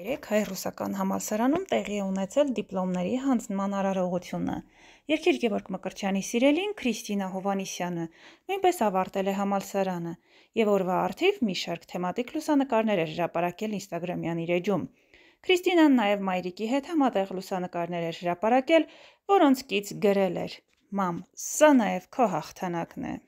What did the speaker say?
Երեկ հայ-ռուսական համալսարանում տեղի է ունեցել դիպլոմների հանձնման արարողությունը։ Երկիր Գևորգ Մկրտչյանի սիրելին Քրիստինա Հովանիսյանը նույնպես ավարտել է համալսարանը եւ օրվա արդիվ մի շարք թեմատիկ լուսանկարներ է հրապարակել Instagram-յան իր էջում։ Քրիստինան նաեւ Մայրիկի հետ համատեղ լուսանկարներ է հրապարակել, որոնց կից գրել էր. «Մամ, սա նաեւ քո հաղթանակն է»։